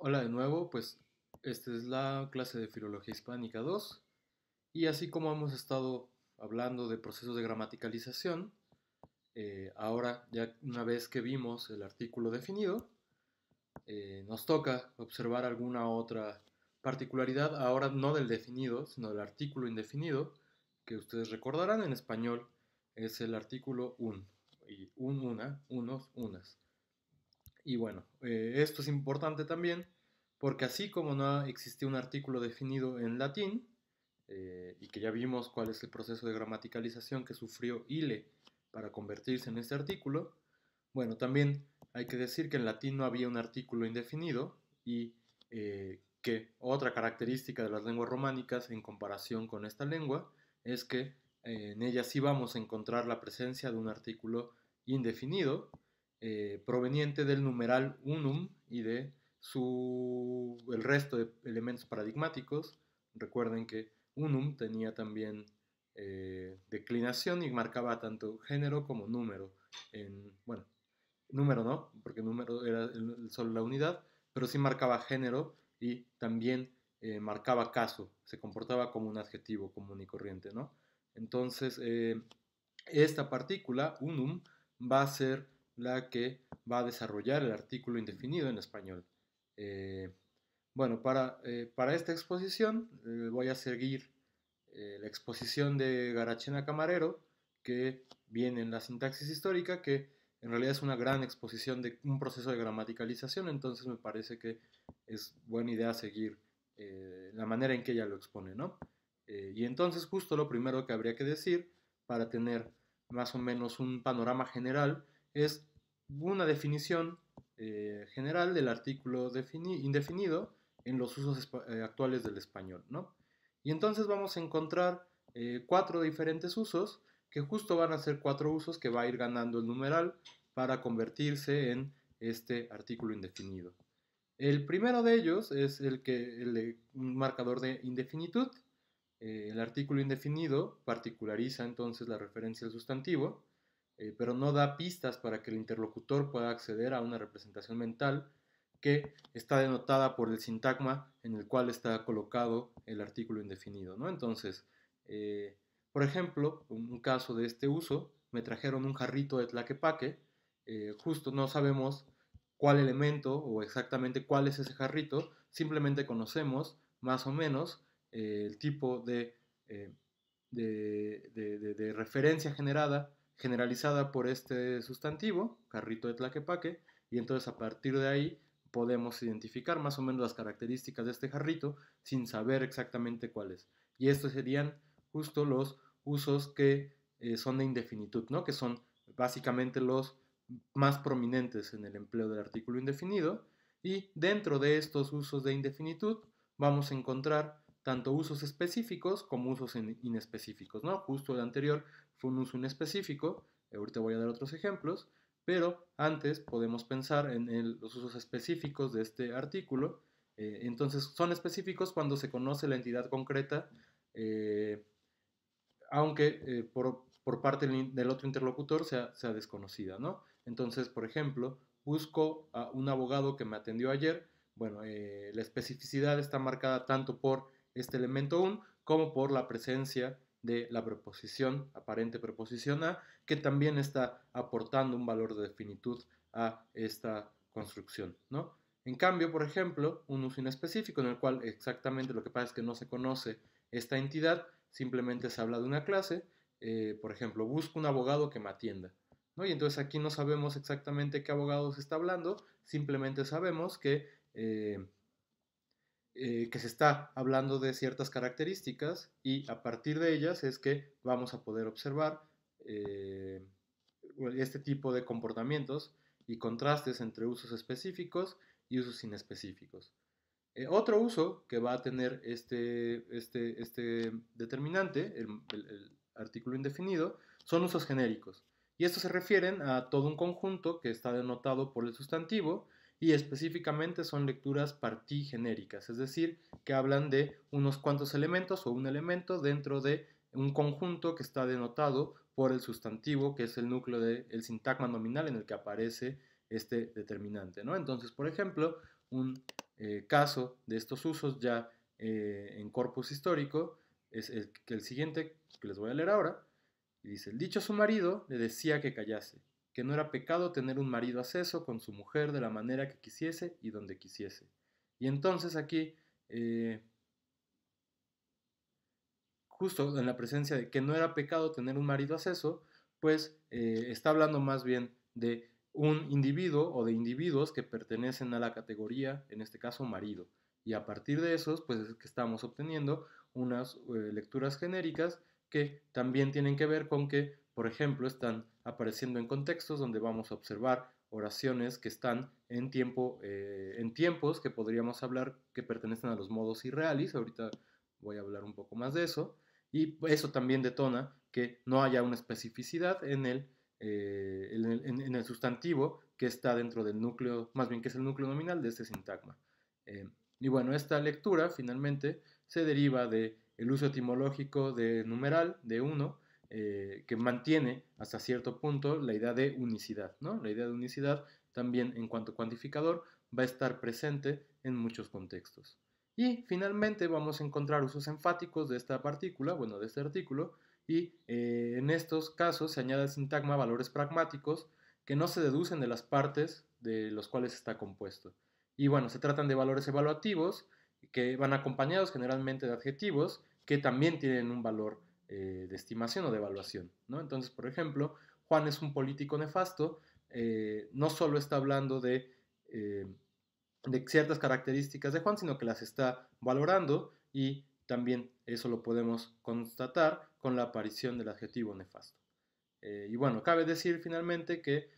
Hola de nuevo, pues esta es la clase de Filología Hispánica 2 y así como hemos estado hablando de procesos de gramaticalización, eh, ahora ya una vez que vimos el artículo definido, eh, nos toca observar alguna otra particularidad, ahora no del definido, sino del artículo indefinido, que ustedes recordarán en español es el artículo un, y un, una, unos, unas. Y bueno, eh, esto es importante también porque así como no existía un artículo definido en latín, eh, y que ya vimos cuál es el proceso de gramaticalización que sufrió Ile para convertirse en este artículo, bueno, también hay que decir que en latín no había un artículo indefinido y eh, que otra característica de las lenguas románicas en comparación con esta lengua es que en ella sí vamos a encontrar la presencia de un artículo indefinido eh, proveniente del numeral unum y de su, el resto de elementos paradigmáticos. Recuerden que unum tenía también eh, declinación y marcaba tanto género como número. bueno, número no, porque número era solo la unidad, pero sí marcaba género y también eh, marcaba caso, se comportaba como un adjetivo común y corriente, ¿no? Entonces, esta partícula, unum, va a ser la que va a desarrollar el artículo indefinido en español. Eh, bueno, eh, para, esta exposición eh, voy a seguir la exposición de Garachena Camarero, que viene en la sintaxis histórica, que en realidad es una gran exposición de un proceso de gramaticalización, entonces me parece que es buena idea seguir la manera en que ella lo expone, ¿no? y entonces justo lo primero que habría que decir para tener más o menos un panorama general es una definición eh, general del artículo indefinido en los usos eh, actuales del español, ¿no? Y entonces vamos a encontrar eh, cuatro diferentes usos, que justo van a ser cuatro usos que va a ir ganando el numeral para convertirse en este artículo indefinido. El primero de ellos es el que un marcador de indefinitud. el artículo indefinido particulariza entonces la referencia al sustantivo. Eh, pero no da pistas para que el interlocutor pueda acceder a una representación mental que está denotada por el sintagma en el cual está colocado el artículo indefinido. ¿no? Entonces, eh, por ejemplo, un caso de este uso, me trajeron un jarrito de tlaquepaque, eh, justo no sabemos cuál elemento o exactamente cuál es ese jarrito, simplemente conocemos más o menos el tipo de referencia generada generalizada por este sustantivo, carrito de tlaquepaque, y entonces a partir de ahí podemos identificar más o menos las características de este carrito sin saber exactamente cuáles. Y estos serían justo los usos que eh, son de indefinitud, ¿no? que son básicamente los más prominentes en el empleo del artículo indefinido. Y dentro de estos usos de indefinitud vamos a encontrar tanto usos específicos como usos inespecíficos, ¿no? Justo el anterior fue un uso inespecífico, eh, ahorita voy a dar otros ejemplos, pero antes podemos pensar en los usos específicos de este artículo. Eh, entonces, son específicos cuando se conoce la entidad concreta, eh, aunque por, parte del otro interlocutor sea, desconocida, ¿no? Entonces, por ejemplo, busco a un abogado que me atendió ayer, bueno, la especificidad está marcada tanto por este elemento un, como por la presencia de la preposición, aparente preposición a, que también está aportando un valor de definitud a esta construcción, ¿no? En cambio, por ejemplo, un uso inespecífico en el cual exactamente lo que pasa es que no se conoce esta entidad, simplemente se habla de una clase, eh, por ejemplo, busco un abogado que me atienda, ¿no? Y entonces aquí no sabemos exactamente qué abogado se está hablando, simplemente sabemos que eh, eh, que se está hablando de ciertas características y a partir de ellas es que vamos a poder observar eh, este tipo de comportamientos y contrastes entre usos específicos y usos inespecíficos. Eh, otro uso que va a tener este, este, este determinante, el artículo indefinido, son usos genéricos. Y estos se refieren a todo un conjunto que está denotado por el sustantivo y específicamente son lecturas partigenéricas, es decir, que hablan de unos cuantos elementos o un elemento dentro de un conjunto que está denotado por el sustantivo, que es el núcleo del sintagma nominal en el que aparece este determinante. ¿no? Entonces, por ejemplo, un eh, caso de estos usos ya eh, en corpus histórico es el, el siguiente que les voy a leer ahora, y dice, dicho su marido le decía que callase, que no era pecado tener un marido acceso con su mujer de la manera que quisiese y donde quisiese. Y entonces aquí, eh, justo en la presencia de que no era pecado tener un marido acceso, pues eh, está hablando más bien de un individuo o de individuos que pertenecen a la categoría, en este caso marido. Y a partir de esos, pues es que estamos obteniendo unas eh, lecturas genéricas que también tienen que ver con que por ejemplo, están apareciendo en contextos donde vamos a observar oraciones que están en, tiempo, eh, en tiempos que podríamos hablar que pertenecen a los modos irrealis, Ahorita voy a hablar un poco más de eso. Y eso también detona que no haya una especificidad en el, eh, en, el sustantivo que está dentro del núcleo, más bien que es el núcleo nominal de este sintagma. Eh, y bueno, esta lectura finalmente se deriva del uso etimológico de numeral de 1 eh, que mantiene hasta cierto punto la idea de unicidad, ¿no? La idea de unicidad también en cuanto cuantificador va a estar presente en muchos contextos. Y finalmente vamos a encontrar usos enfáticos de esta partícula, bueno, de este artículo, y eh, en estos casos se añade al sintagma valores pragmáticos que no se deducen de las partes de los cuales está compuesto. Y bueno, se tratan de valores evaluativos que van acompañados generalmente de adjetivos que también tienen un valor eh, de estimación o de evaluación. ¿no? Entonces, por ejemplo, Juan es un político nefasto, eh, no solo está hablando de, eh, de, ciertas características de Juan, sino que las está valorando y también eso lo podemos constatar con la aparición del adjetivo nefasto. y bueno, cabe decir finalmente que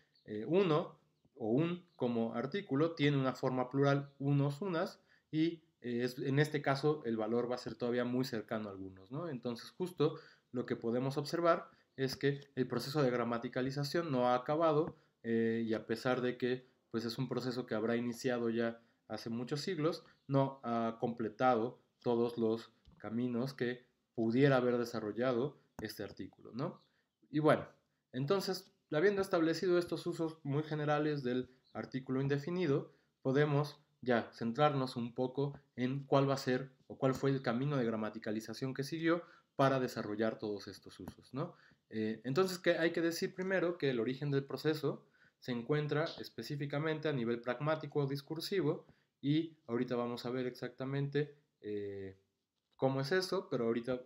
uno o un como artículo tiene una forma plural unos, unas y eh, en este caso el valor va a ser todavía muy cercano a algunos, ¿no? Entonces justo lo que podemos observar es que el proceso de gramaticalización no ha acabado eh, y a pesar de que pues es un proceso que habrá iniciado ya hace muchos siglos, no ha completado todos los caminos que pudiera haber desarrollado este artículo, ¿no? Y bueno, entonces, habiendo establecido estos usos muy generales del artículo indefinido, podemos ya centrarnos un poco en cuál va a ser o cuál fue el camino de gramaticalización que siguió para desarrollar todos estos usos. ¿no? Eh, entonces que hay que decir primero que el origen del proceso se encuentra específicamente a nivel pragmático o discursivo y ahorita vamos a ver exactamente eh, cómo es eso, pero ahorita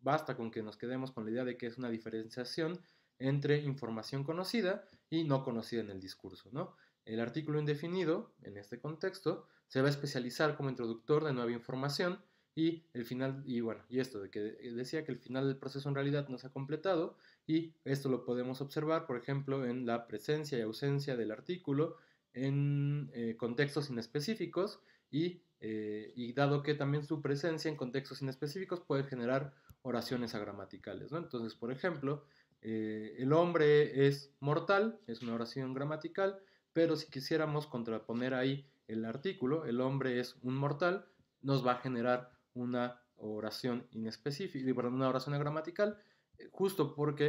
basta con que nos quedemos con la idea de que es una diferenciación entre información conocida y no conocida en el discurso, ¿no? El artículo indefinido, en este contexto, se va a especializar como introductor de nueva información y el final, y bueno, y esto de que decía que el final del proceso en realidad no se ha completado y esto lo podemos observar, por ejemplo, en la presencia y ausencia del artículo en eh, contextos inespecíficos eh, y, dado que también su presencia en contextos inespecíficos puede generar oraciones agramaticales, ¿no? Entonces, por ejemplo, eh, el hombre es mortal, es una oración gramatical, pero si quisiéramos contraponer ahí el artículo, el hombre es un mortal, nos va a generar una oración inespecífica, una oración gramatical eh, justo porque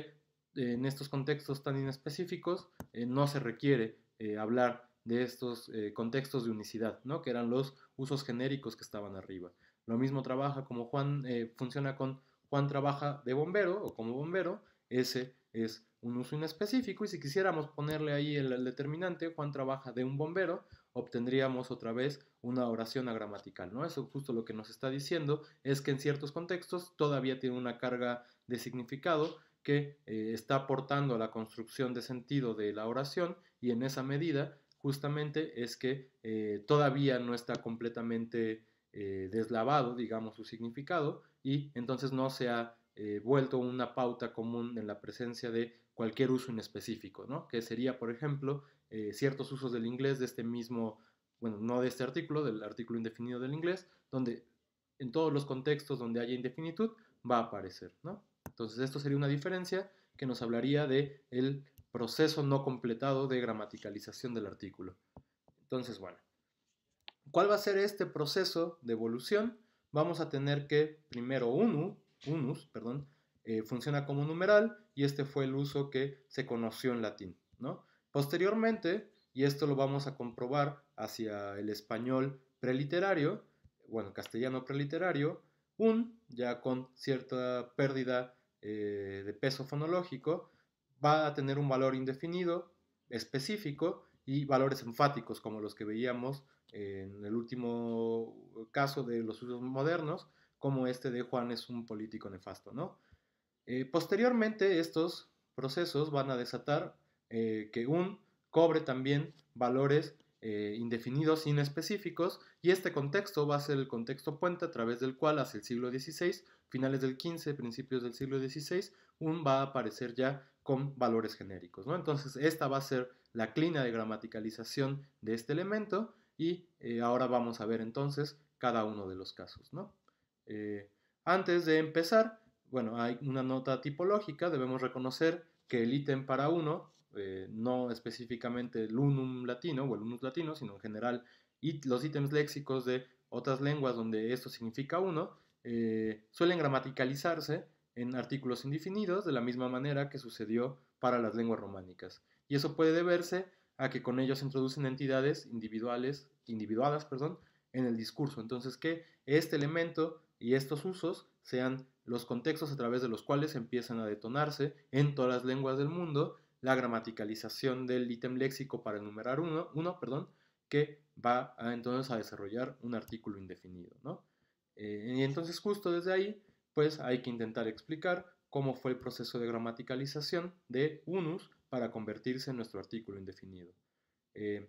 eh, en estos contextos tan inespecíficos eh, no se requiere hablar de estos contextos de unicidad, ¿no? que eran los usos genéricos que estaban arriba. Lo mismo trabaja como Juan, funciona con Juan trabaja de bombero o como bombero, ese es un uso inespecífico y si quisiéramos ponerle ahí el, determinante, Juan trabaja de un bombero, obtendríamos otra vez una oración agramatical, ¿no? Eso justo lo que nos está diciendo es que en ciertos contextos todavía tiene una carga de significado que eh, está aportando a la construcción de sentido de la oración y en esa medida justamente es que eh, todavía no está completamente eh, deslavado, digamos, su significado y entonces no se ha vuelto una pauta común en la presencia de cualquier uso en específico, ¿no? Que sería, por ejemplo, eh, ciertos usos del inglés de este mismo, bueno, no de este artículo, del artículo indefinido del inglés, donde en todos los contextos donde haya indefinitud va a aparecer, ¿no? Entonces, esto sería una diferencia que nos hablaría de el proceso no completado de gramaticalización del artículo. Entonces, bueno, ¿cuál va a ser este proceso de evolución? Vamos a tener que primero UNU, UNUS, perdón, eh, funciona como numeral y este fue el uso que se conoció en latín. ¿no? Posteriormente, y esto lo vamos a comprobar hacia el español preliterario, bueno, castellano preliterario, un, ya con cierta pérdida eh, de peso fonológico, va a tener un valor indefinido, específico y valores enfáticos como los que veíamos en el último caso de los usos modernos, como este de Juan es un político nefasto, ¿no? Eh, posteriormente, estos procesos van a desatar eh, que un cobre también valores eh, indefinidos inespecíficos y este contexto va a ser el contexto puente a través del cual hacia el siglo XVI, finales del XV, principios del siglo XVI, un va a aparecer ya con valores genéricos. ¿no? Entonces esta va a ser la clina de gramaticalización de este elemento y ahora vamos a ver entonces cada uno de los casos. ¿no? antes de empezar, bueno, hay una nota tipológica, debemos reconocer que el ítem para uno, eh, no específicamente el unum latino o el unus latino, sino en general los ítems léxicos de otras lenguas donde esto significa uno, eh, suelen gramaticalizarse en artículos indefinidos de la misma manera que sucedió para las lenguas románicas. Y eso puede deberse a que con ellos se introducen entidades individuales, individuadas perdón, en el discurso. Entonces que este elemento y estos usos sean los contextos a través de los cuales empiezan a detonarse en todas las lenguas del mundo la gramaticalización del ítem léxico para enumerar uno, uno perdón, que va a, entonces a desarrollar un artículo indefinido. ¿no? Eh, y entonces justo desde ahí, pues hay que intentar explicar cómo fue el proceso de gramaticalización de unus para convertirse en nuestro artículo indefinido. Eh,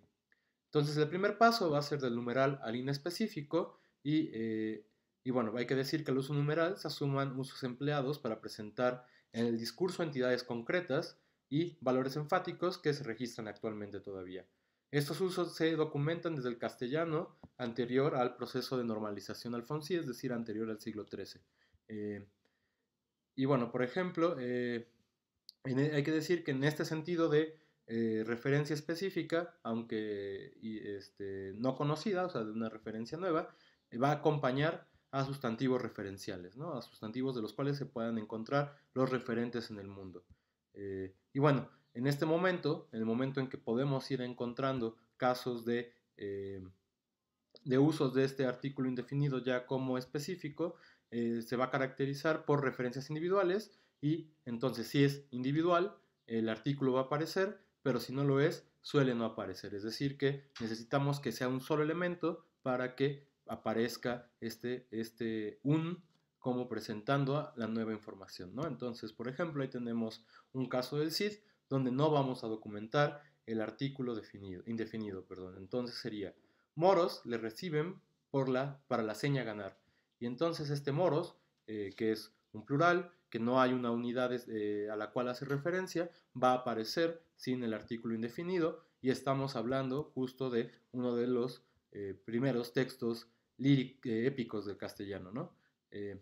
entonces el primer paso va a ser del numeral al inespecífico y eh, y bueno, hay que decir que el uso numeral se asuman usos empleados para presentar en el discurso entidades concretas y valores enfáticos que se registran actualmente todavía. Estos usos se documentan desde el castellano anterior al proceso de normalización alfonsí, es decir, anterior al siglo XIII. Eh, y bueno, por ejemplo, eh, e, hay que decir que en este sentido de eh, referencia específica, aunque este, no conocida, o sea, de una referencia nueva, va a acompañar a sustantivos referenciales, ¿no? a sustantivos de los cuales se puedan encontrar los referentes en el mundo. Eh, y bueno, en este momento, en el momento en que podemos ir encontrando casos de, eh, de usos de este artículo indefinido ya como específico, eh, se va a caracterizar por referencias individuales y entonces si es individual, el artículo va a aparecer, pero si no lo es, suele no aparecer. Es decir, que necesitamos que sea un solo elemento para que aparezca este, este un como presentando la nueva información, ¿no? Entonces, por ejemplo, ahí tenemos un caso del CID donde no vamos a documentar el artículo definido, indefinido, perdón. Entonces sería moros le reciben por la, para la seña ganar. Y entonces este moros, eh, que es un plural, que no hay una unidad eh, a la cual hace referencia, va a aparecer sin el artículo indefinido y estamos hablando justo de uno de los eh, primeros textos líricos, eh, épicos del castellano. ¿no? Eh,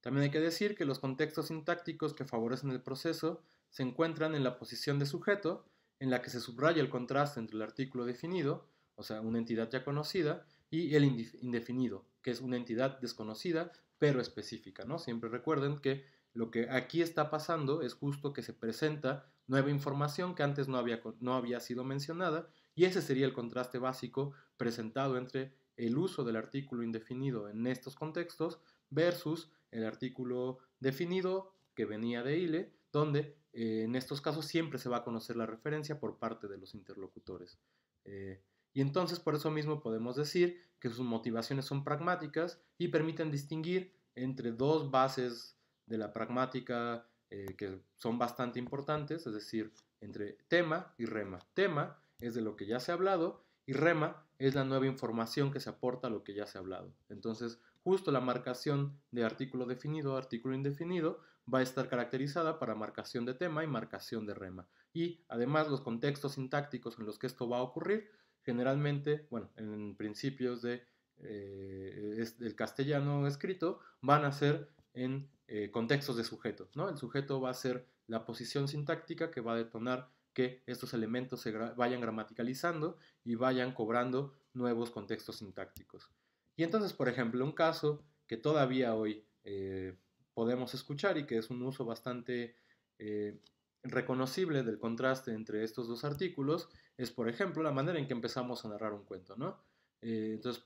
también hay que decir que los contextos sintácticos que favorecen el proceso se encuentran en la posición de sujeto, en la que se subraya el contraste entre el artículo definido, o sea, una entidad ya conocida, y el indefinido, que es una entidad desconocida pero específica. ¿no? Siempre recuerden que lo que aquí está pasando es justo que se presenta nueva información que antes no había, no había sido mencionada y ese sería el contraste básico presentado entre el uso del artículo indefinido en estos contextos versus el artículo definido que venía de ILE, donde eh, en estos casos siempre se va a conocer la referencia por parte de los interlocutores. Eh, y entonces por eso mismo podemos decir que sus motivaciones son pragmáticas y permiten distinguir entre dos bases de la pragmática eh, que son bastante importantes, es decir, entre tema y rema. Tema es de lo que ya se ha hablado y rema es la nueva información que se aporta a lo que ya se ha hablado. Entonces, justo la marcación de artículo definido artículo indefinido va a estar caracterizada para marcación de tema y marcación de rema. Y además los contextos sintácticos en los que esto va a ocurrir, generalmente, bueno, en principios de, eh, del castellano escrito, van a ser en eh, contextos de sujeto ¿no? El sujeto va a ser la posición sintáctica que va a detonar que estos elementos se vayan gramaticalizando y vayan cobrando nuevos contextos sintácticos. Y entonces, por ejemplo, un caso que todavía hoy eh, podemos escuchar y que es un uso bastante eh, reconocible del contraste entre estos dos artículos es, por ejemplo, la manera en que empezamos a narrar un cuento, ¿no? Eh, entonces,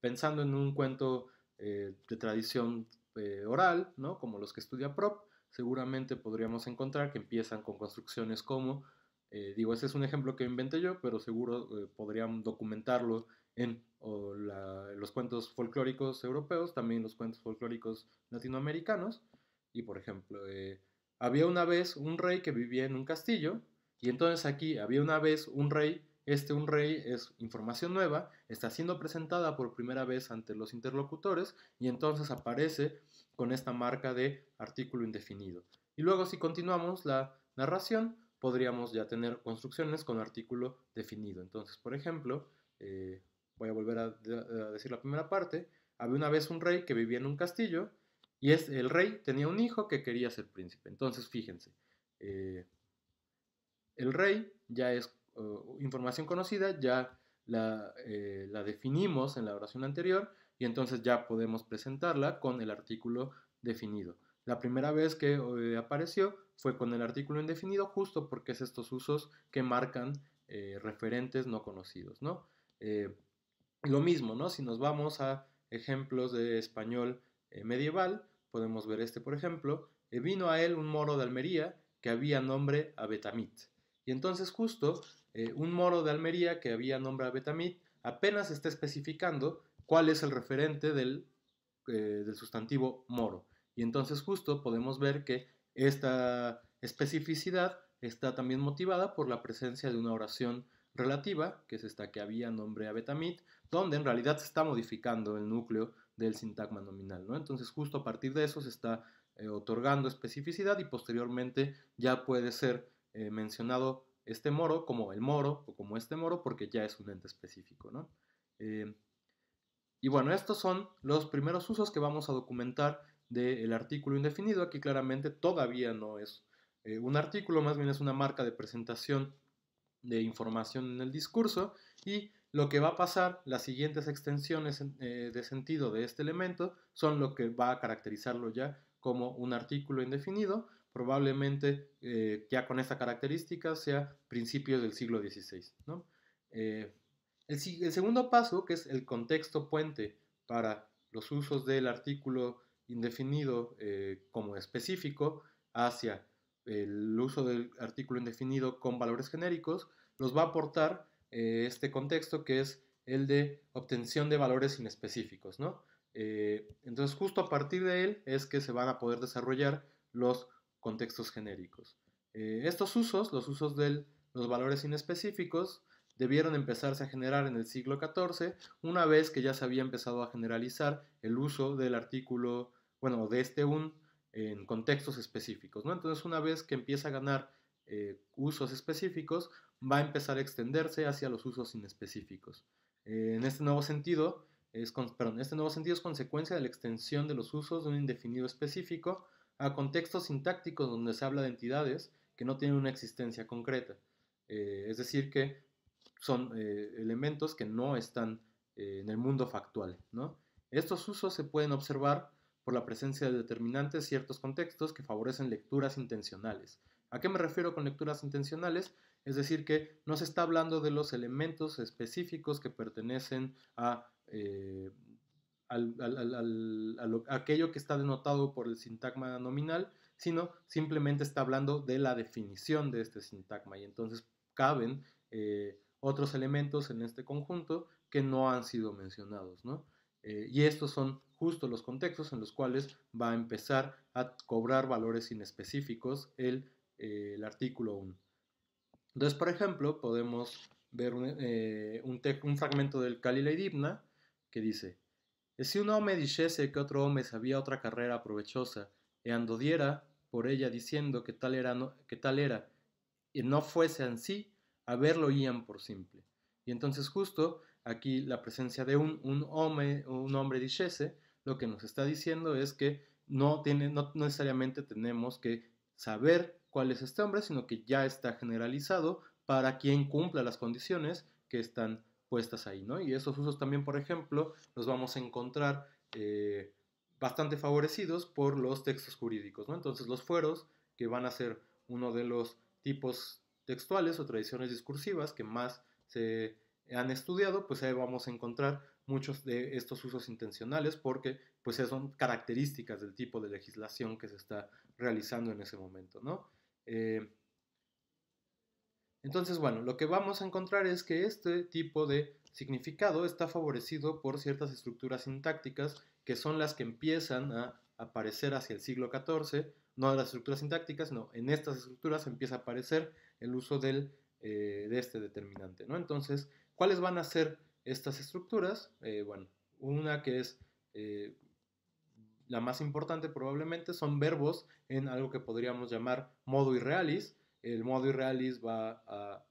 pensando en un cuento de tradición oral, ¿no? Como los que estudia Prop, seguramente podríamos encontrar que empiezan con construcciones como, eh, digo, ese es un ejemplo que inventé yo, pero seguro eh, podrían documentarlo en los cuentos folclóricos europeos, también los cuentos folclóricos latinoamericanos. Y por ejemplo, eh, había una vez un rey que vivía en un castillo, y entonces aquí había una vez un rey este un rey es información nueva, está siendo presentada por primera vez ante los interlocutores y entonces aparece con esta marca de artículo indefinido. Y luego si continuamos la narración, podríamos ya tener construcciones con artículo definido. Entonces, por ejemplo, eh, voy a volver a, decir la primera parte. Había una vez un rey que vivía en un castillo y es, el rey tenía un hijo que quería ser príncipe. Entonces, fíjense, eh, el rey ya es información conocida, ya la, eh, la, definimos en la oración anterior y entonces ya podemos presentarla con el artículo definido. La primera vez que eh, apareció fue con el artículo indefinido, justo porque es estos usos que marcan eh, referentes no conocidos, ¿no? lo mismo, ¿no? Si nos vamos a ejemplos de español medieval, podemos ver este, por ejemplo, vino a él un moro de Almería que había nombre Abetamit. Y entonces justo eh, un moro de Almería que había nombre a Betamit apenas está especificando cuál es el referente eh, del, sustantivo moro. Y entonces justo podemos ver que esta especificidad está también motivada por la presencia de una oración relativa, que es esta que había nombre a Betamit donde en realidad se está modificando el núcleo del sintagma nominal. ¿no? Entonces justo a partir de eso se está eh, otorgando especificidad y posteriormente ya puede ser mencionado este moro como el moro o como este moro porque ya es un ente específico, ¿no? Eh, y bueno, estos son los primeros usos que vamos a documentar del artículo indefinido. Aquí claramente todavía no es eh, un artículo, más bien es una marca de presentación de información en el discurso y lo que va a pasar, las siguientes extensiones eh, de sentido de este elemento son lo que va a caracterizarlo ya como un artículo indefinido probablemente eh, ya con esta característica sea principios del siglo XVI. ¿no? Eh, el, segundo paso, que es el contexto puente para los usos del artículo indefinido eh, como específico hacia el uso del artículo indefinido con valores genéricos, nos va a aportar este contexto que es el de obtención de valores inespecíficos. ¿no? entonces, justo a partir de él es que se van a poder desarrollar los contextos genéricos. Eh, estos usos, los usos de los valores inespecíficos, debieron empezarse a generar en el siglo XIV, una vez que ya se había empezado a generalizar el uso del artículo, bueno, de este un en contextos específicos. Entonces, una vez que empieza a ganar eh, usos específicos, va a empezar a extenderse hacia los usos inespecíficos. Eh, en este nuevo sentido, es perdón, este nuevo sentido es consecuencia de la extensión de los usos de un indefinido específico a contextos sintácticos donde se habla de entidades que no tienen una existencia concreta. Eh, es decir, que son eh, elementos que no están eh, en el mundo factual. Estos usos se pueden observar por la presencia de determinantes ciertos contextos que favorecen lecturas intencionales. ¿A qué me refiero con lecturas intencionales? Es decir, que no se está hablando de los elementos específicos que pertenecen a aquello que está denotado por el sintagma nominal, sino simplemente está hablando de la definición de este sintagma y entonces caben eh, otros elementos en este conjunto que no han sido mencionados, eh, y estos son justo los contextos en los cuales va a empezar a cobrar valores inespecíficos el, eh, artículo 1. Entonces, por ejemplo, podemos ver un, fragmento del Kalila que dice, si un hombre dijese que otro hombre sabía otra carrera provechosa, e andodiera por ella diciendo que tal era, que tal era y no fuese así, a verlo iban por simple. Y entonces justo aquí la presencia de un, hombre, un hombre dijese, lo que nos está diciendo es que no, tiene, necesariamente tenemos que saber cuál es este hombre, sino que ya está generalizado para quien cumpla las condiciones que están puestas ahí, ¿no? Y esos usos también, por ejemplo, los vamos a encontrar eh, bastante favorecidos por los textos jurídicos, ¿no? Entonces los fueros, que van a ser uno de los tipos textuales o tradiciones discursivas que más se han estudiado, pues ahí vamos a encontrar muchos de estos usos intencionales porque pues son características del tipo de legislación que se está realizando en ese momento, ¿no? Eh, entonces, bueno, lo que vamos a encontrar es que este tipo de significado está favorecido por ciertas estructuras sintácticas que son las que empiezan a aparecer hacia el siglo XIV, no las estructuras sintácticas, sino en estas estructuras empieza a aparecer el uso eh, de este determinante. Entonces, ¿cuáles van a ser estas estructuras? Eh, bueno, una que es eh, la más importante probablemente son verbos en algo que podríamos llamar modo irrealis, el modo irrealis va a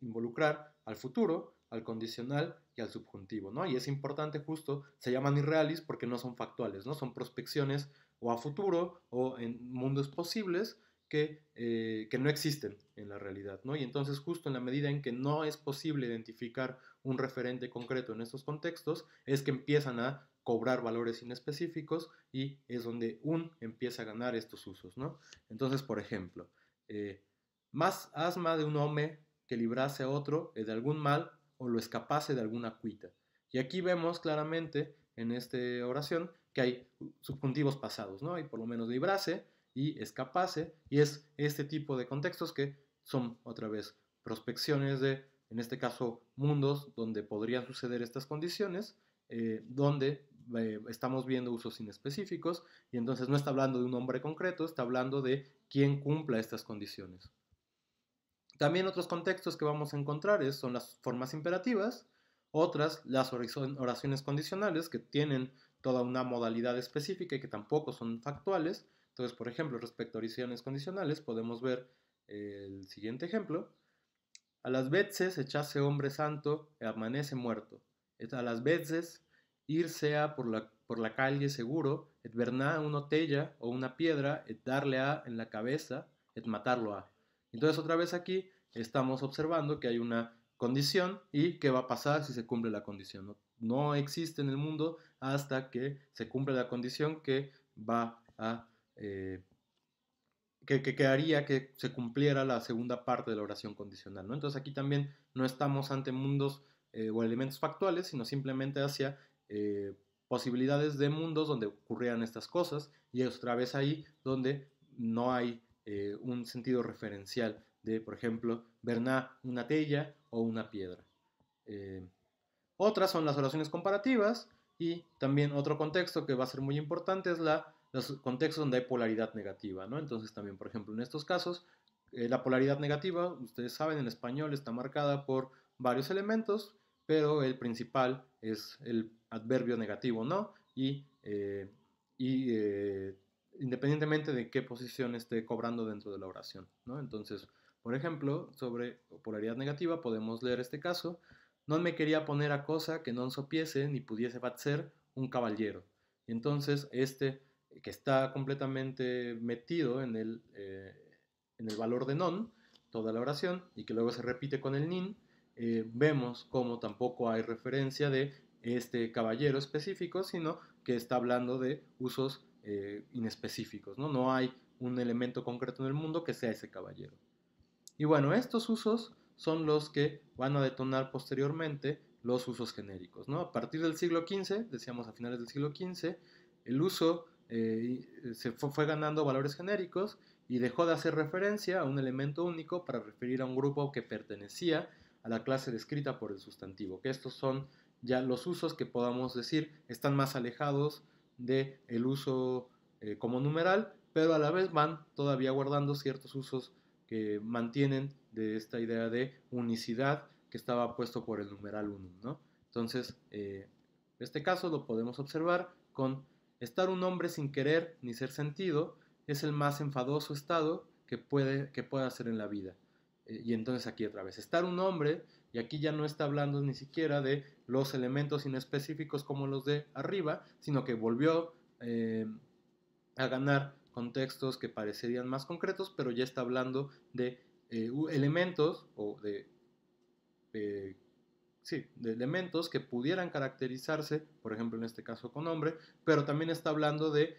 involucrar al futuro, al condicional y al subjuntivo, ¿no? Y es importante justo, se llaman irrealis porque no son factuales, ¿no? Son prospecciones o a futuro o en mundos posibles eh, que, no existen en la realidad, ¿no? Y entonces justo en la medida en que no es posible identificar un referente concreto en estos contextos, es que empiezan a cobrar valores inespecíficos y es donde un empieza a ganar estos usos, ¿no? Entonces, por ejemplo, eh, más asma de un hombre que librase a otro eh, de algún mal o lo escapase de alguna cuita. Y aquí vemos claramente en esta oración que hay subjuntivos pasados, ¿no? Hay por lo menos librase y escapase, y es este tipo de contextos que son otra vez prospecciones de, en este caso, mundos donde podrían suceder estas condiciones, eh, donde eh, estamos viendo usos inespecíficos, y entonces no está hablando de un hombre concreto, está hablando de quién cumpla estas condiciones. También otros contextos que vamos a encontrar son las formas imperativas, otras las oraciones condicionales que tienen toda una modalidad específica y que tampoco son factuales. Entonces, por ejemplo, respecto a oraciones condicionales, podemos ver eh, el siguiente ejemplo. A las veces echase hombre santo, y amanece muerto. A las veces irse a por la, por la calle seguro, et una o una piedra, et darle a en la cabeza, et matarlo a. Entonces otra vez aquí estamos observando que hay una condición y qué va a pasar si se cumple la condición. No, existe en el mundo hasta que se cumple la condición que va a... Eh, que, que, haría que se cumpliera la segunda parte de la oración condicional. ¿no? Entonces aquí también no estamos ante mundos eh, o elementos factuales, sino simplemente hacia eh, posibilidades de mundos donde ocurrieran estas cosas y es otra vez ahí donde no hay eh, un sentido referencial de, por ejemplo, Berná, una tella o una piedra. Eh, otras son las oraciones comparativas y también otro contexto que va a ser muy importante es la, los contextos donde hay polaridad negativa. ¿no? Entonces también, por ejemplo, en estos casos, eh, la polaridad negativa, ustedes saben, en español está marcada por varios elementos, pero el principal es el adverbio negativo, ¿no? Y, y independientemente de qué posición esté cobrando dentro de la oración. Entonces, por ejemplo, sobre polaridad negativa podemos leer este caso. No me quería poner a cosa que non sopiese ni pudiese ser un caballero. entonces este que está completamente metido en el, eh, en el valor de non, toda la oración, y que luego se repite con el nin, eh, vemos como tampoco hay referencia de este caballero específico, sino que está hablando de usos eh, inespecíficos, ¿no? No hay un elemento concreto en el mundo que sea ese caballero. Y bueno, estos usos son los que van a detonar posteriormente los usos genéricos, ¿no? A partir del siglo XV, decíamos a finales del siglo XV, el uso eh, eh, se fue ganando valores genéricos y dejó de hacer referencia a un elemento único para referir a un grupo que pertenecía a la clase descrita por el sustantivo, que estos son ya los usos que podamos decir están más alejados de el uso eh, como numeral, pero a la vez van todavía guardando ciertos usos que mantienen de esta idea de unicidad que estaba puesto por el numeral 1 ¿no? Entonces, eh, este caso lo podemos observar con estar un hombre sin querer ni ser sentido es el más enfadoso estado que puede, que pueda hacer en la vida. Eh, y entonces aquí otra vez, estar un hombre y aquí ya no está hablando ni siquiera de los elementos inespecíficos como los de arriba, sino que volvió eh, a ganar contextos que parecerían más concretos, pero ya está hablando de eh, elementos o de, eh, sí, de elementos que pudieran caracterizarse, por ejemplo en este caso con nombre, pero también está hablando de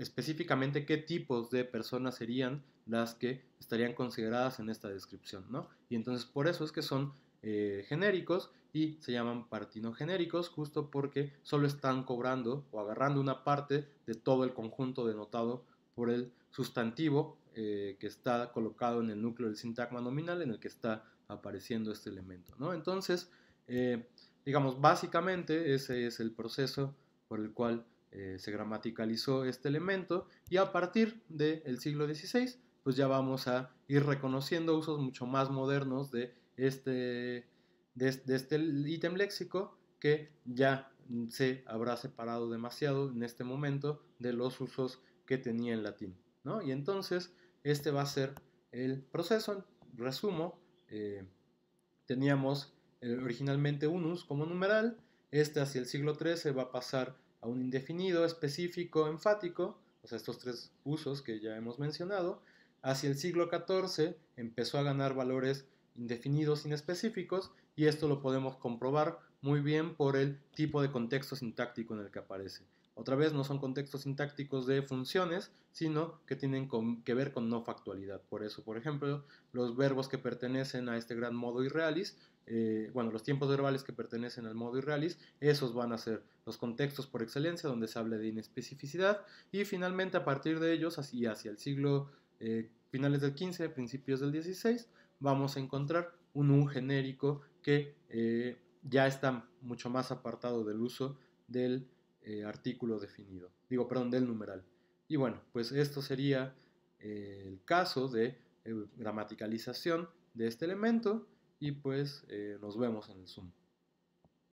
específicamente qué tipos de personas serían las que estarían consideradas en esta descripción, ¿no? Y entonces por eso es que son eh, genéricos y se llaman partinogenéricos justo porque solo están cobrando o agarrando una parte de todo el conjunto denotado por el sustantivo eh, que está colocado en el núcleo del sintagma nominal en el que está apareciendo este elemento, ¿no? Entonces, eh, digamos, básicamente ese es el proceso por el cual eh, se gramaticalizó este elemento y a partir del el siglo XVI pues ya vamos a ir reconociendo usos mucho más modernos de este, de, este ítem léxico que ya se habrá separado demasiado en este momento de los usos que tenía en latín. ¿no? Y entonces este va a ser el proceso. Resumo, eh, teníamos eh, originalmente unus como numeral, este hacia el siglo XIII va a pasar a un indefinido, específico, enfático, o sea, estos tres usos que ya hemos mencionado, hacia el siglo XIV empezó a ganar valores indefinidos, inespecíficos, y esto lo podemos comprobar muy bien por el tipo de contexto sintáctico en el que aparece. Otra vez, no son contextos sintácticos de funciones, sino que tienen que ver con no factualidad. Por eso, por ejemplo, los verbos que pertenecen a este gran modo irrealis eh, bueno, los tiempos verbales que pertenecen al modo irrealis, esos van a ser los contextos por excelencia donde se habla de inespecificidad y finalmente a partir de ellos, así hacia el siglo eh, finales del 15, principios del 16, vamos a encontrar un un genérico que eh, ya está mucho más apartado del uso del artículo definido, digo, perdón, del numeral. Y bueno, pues esto sería el caso de gramaticalización de este elemento y pues eh, nos vemos en el Zoom.